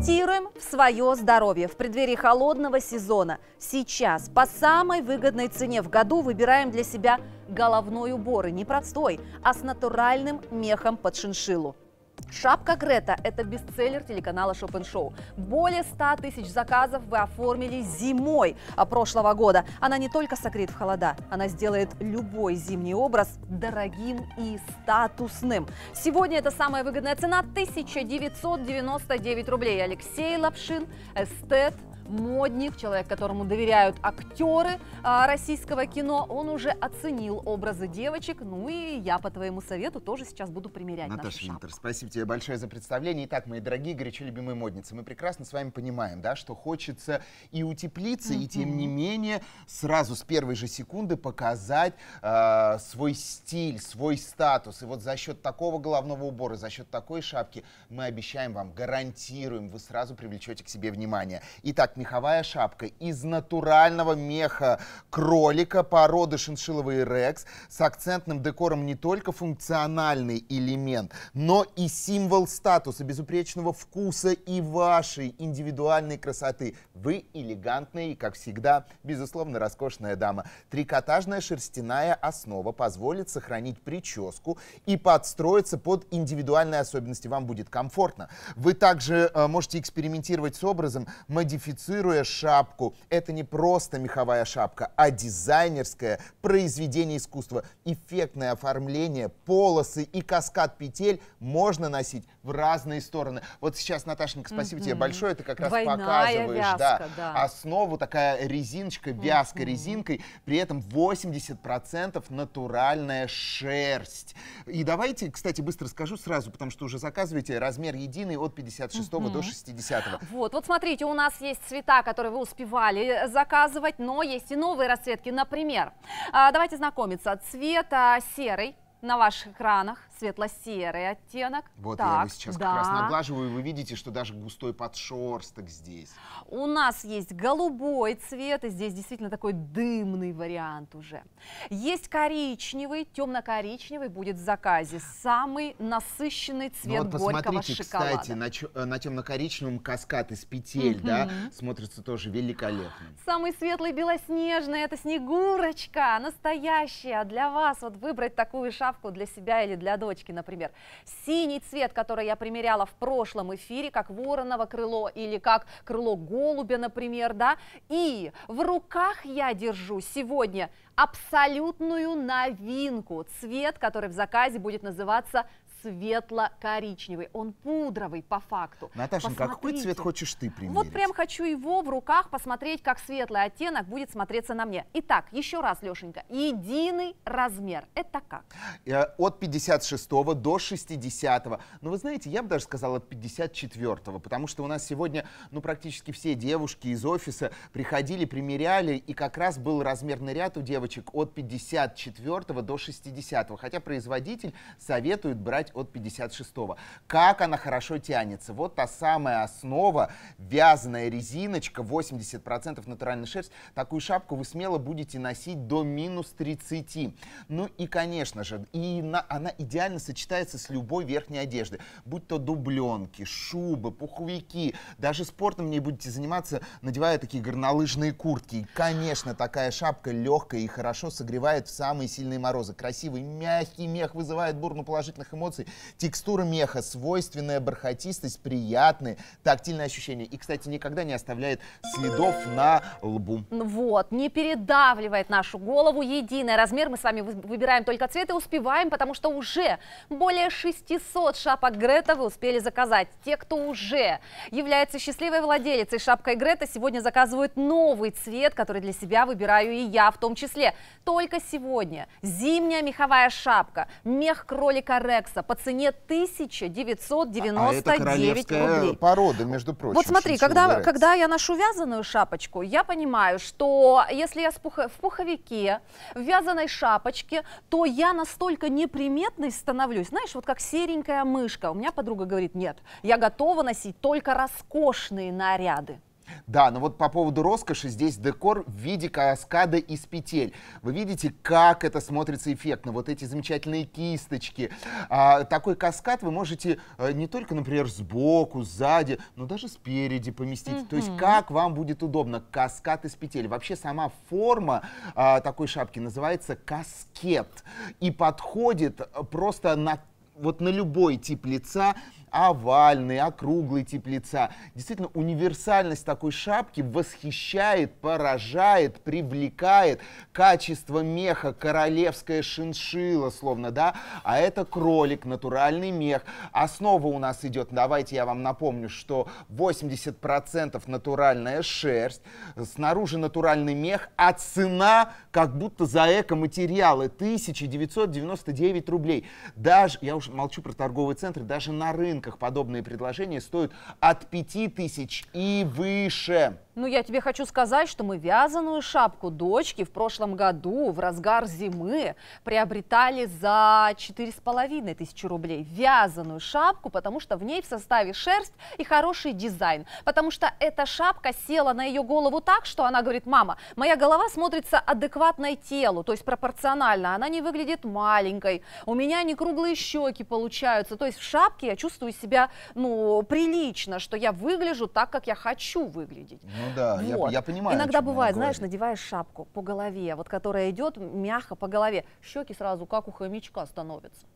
Инвестируем в свое здоровье. В преддверии холодного сезона сейчас по самой выгодной цене в году выбираем для себя головной убор. И не простой, а с натуральным мехом под шиншиллу. Шапка Грета – это бестселлер телеканала Шопен Шоу. Более 100 тысяч заказов вы оформили зимой прошлого года. Она не только согреет в холода, она сделает любой зимний образ дорогим и статусным. Сегодня это самая выгодная цена – 1999 рублей. Алексей Лапшин, эстет, модник, человек, которому доверяют актеры а, российского кино, он уже оценил образы девочек. Ну и я по твоему совету тоже сейчас буду примерять Наташа Винтер, спасибо тебе большое за представление. Итак, мои дорогие, горячо любимые модницы, мы прекрасно с вами понимаем, да, что хочется и утеплиться, mm -hmm. и тем не менее сразу с первой же секунды показать э, свой стиль, свой статус. И вот за счет такого головного убора, за счет такой шапки мы обещаем вам, гарантируем, вы сразу привлечете к себе внимание. Итак, меховая шапка из натурального меха кролика породы шиншилловый рекс с акцентным декором не только функциональный элемент, но и символ статуса, безупречного вкуса и вашей индивидуальной красоты. Вы элегантная и, как всегда, безусловно, роскошная дама. Трикотажная шерстяная основа позволит сохранить прическу и подстроиться под индивидуальные особенности. Вам будет комфортно. Вы также э, можете экспериментировать с образом, модифицировать модифицируя шапку. Это не просто меховая шапка, а дизайнерское произведение искусства. Эффектное оформление, полосы и каскад петель можно носить в разные стороны. Вот сейчас, Наташенька, спасибо тебе большое, ты как раз Двойная показываешь вязка, да, да. основу, такая резиночка, вязка резинкой, при этом 80% натуральная шерсть. И давайте, кстати, быстро скажу сразу, потому что уже заказываете размер единый от 56 до 60. -го. Вот, вот смотрите, у нас есть свитер цвета, которые вы успевали э, заказывать, но есть и новые расцветки. Например, а, давайте знакомиться. Цвет а, серый на ваших экранах светло-серый оттенок. Вот так, я его сейчас да. как раз наглаживаю, и вы видите, что даже густой подшерсток здесь. У нас есть голубой цвет, и здесь действительно такой дымный вариант уже. Есть коричневый, темно-коричневый будет в заказе. Самый насыщенный ну цвет ну, вот горького шоколада. кстати, на, э, на темно-коричневом каскад из петель, да, смотрится тоже великолепно. Самый светлый белоснежный – это Снегурочка, настоящая. Для вас вот выбрать такую шапку для себя или для дочери цветочки, например. Синий цвет, который я примеряла в прошлом эфире, как вороново крыло или как крыло голубя, например, да. И в руках я держу сегодня абсолютную новинку, цвет, который в заказе будет называться светло-коричневый. Он пудровый по факту. Наташенька, ну какой цвет хочешь ты примерить? Вот прям хочу его в руках посмотреть, как светлый оттенок будет смотреться на мне. Итак, еще раз, Лешенька, единый размер. Это как? Э, от 56 до 60. -го. Ну, вы знаете, я бы даже сказал от 54, потому что у нас сегодня, ну, практически все девушки из офиса приходили, примеряли, и как раз был размерный ряд у девочек от 54 до 60. -го. Хотя производитель советует брать читать от 56-го. Как она хорошо тянется. Вот та самая основа, вязаная резиночка, 80% натуральной шерсть. Такую шапку вы смело будете носить до минус 30. Ну и, конечно же, и на, она идеально сочетается с любой верхней одежды. Будь то дубленки, шубы, пуховики. Даже спортом не будете заниматься, надевая такие горнолыжные куртки. И, конечно, такая шапка легкая и хорошо согревает в самые сильные морозы. Красивый мягкий мех вызывает бурну положительных эмоций консистенции. Текстура меха, свойственная бархатистость, приятные тактильные ощущения. И, кстати, никогда не оставляет следов на лбу. Вот, не передавливает нашу голову единый размер. Мы с вами выбираем только цвет и успеваем, потому что уже более 600 шапок Грета вы успели заказать. Те, кто уже является счастливой владелицей шапкой Грета, сегодня заказывают новый цвет, который для себя выбираю и я в том числе. Только сегодня зимняя меховая шапка, мех кролика Рекса, по цене 1999 а, а, это королевская рублей. порода, между прочим. Вот смотри, когда, когда я ношу вязаную шапочку, я понимаю, что если я в пуховике, в вязаной шапочке, то я настолько неприметной становлюсь. Знаешь, вот как серенькая мышка. У меня подруга говорит, нет, я готова носить только роскошные наряды. Да, но вот по поводу роскоши здесь декор в виде каскада из петель. Вы видите, как это смотрится эффектно. Вот эти замечательные кисточки. А, такой каскад вы можете э, не только, например, сбоку, сзади, но даже спереди поместить. Mm То есть как вам будет удобно. Каскад из петель. Вообще сама форма а, такой шапки называется каскет. И подходит просто на вот на любой тип лица, овальный, округлый тип лица. Действительно, универсальность такой шапки восхищает, поражает, привлекает. Качество меха, королевская шиншила, словно, да? А это кролик, натуральный мех. Основа у нас идет, давайте я вам напомню, что 80% натуральная шерсть, снаружи натуральный мех, а цена как будто за эко-материалы 1999 рублей. Даже, я уж молчу про торговые центры, даже на рынках подобные предложения стоят от 5 тысяч и выше. Ну, я тебе хочу сказать, что мы вязаную шапку дочки в прошлом году, в разгар зимы, приобретали за 4,5 тысячи рублей. Вязаную шапку, потому что в ней в составе шерсть и хороший дизайн. Потому что эта шапка села на ее голову так, что она говорит, мама, моя голова смотрится адекватно телу, то есть пропорционально. Она не выглядит маленькой, у меня не круглые щеки, потоки получаются. То есть в шапке я чувствую себя, ну, прилично, что я выгляжу так, как я хочу выглядеть. Ну да, вот. я, я понимаю. Иногда бывает, знаешь, надеваешь шапку по голове, вот которая идет мягко по голове, щеки сразу как у хомячка становятся.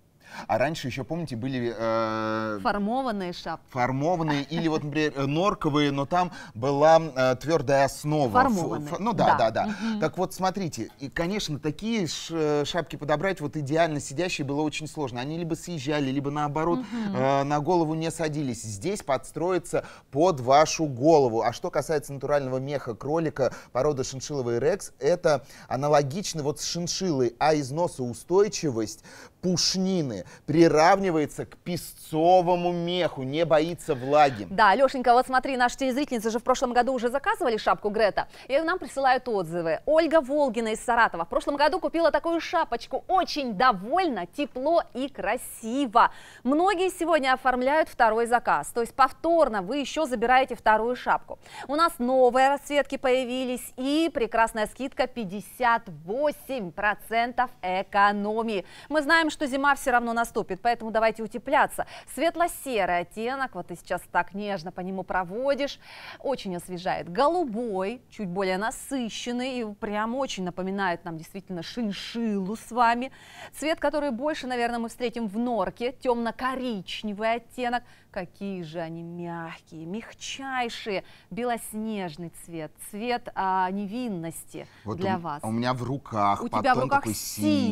А раньше еще, помните, были... Э, формованные шапки. Формованные или вот, например, э, норковые, но там была э, твердая основа. Формованные. Ф, ф, ну да, да, да. да. Угу. Так вот, смотрите, и, конечно, такие ш, э, шапки подобрать вот идеально сидящие было очень сложно. Они либо съезжали, либо наоборот угу. э, на голову не садились. Здесь подстроиться под вашу голову. А что касается натурального меха кролика породы шиншилловый рекс, это аналогично вот с шиншиллой, а износа устойчивость, пушнины, приравнивается к песцовому меху, не боится влаги. Да, Лешенька, вот смотри, наши телезрительницы же в прошлом году уже заказывали шапку Грета, и нам присылают отзывы. Ольга Волгина из Саратова в прошлом году купила такую шапочку, очень довольна, тепло и красиво. Многие сегодня оформляют второй заказ, то есть повторно вы еще забираете вторую шапку. У нас новые расцветки появились и прекрасная скидка 58% экономии. Мы знаем, что зима все равно наступит, поэтому давайте утепляться. Светло-серый оттенок, вот ты сейчас так нежно по нему проводишь, очень освежает. Голубой, чуть более насыщенный и прям очень напоминает нам действительно шиншиллу с вами. Цвет, который больше, наверное, мы встретим в норке, темно-коричневый оттенок. Какие же они мягкие, мягчайшие, белоснежный цвет, цвет а, невинности вот для у, вас. У меня в руках у потом тебя в руках синий,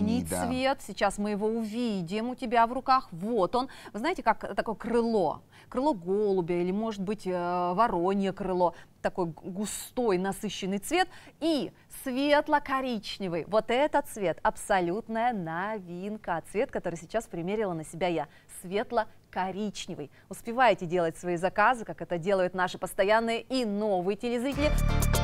синий да. цвет, сейчас мы его увидим у тебя в руках. Вот он. Вы знаете, как такое крыло. Крыло голубя или, может быть, э, воронье крыло. Такой густой, насыщенный цвет. И светло-коричневый. Вот этот цвет абсолютная новинка. А цвет, который сейчас примерила на себя я. Светло-коричневый. Успевайте делать свои заказы, как это делают наши постоянные и новые телезрители.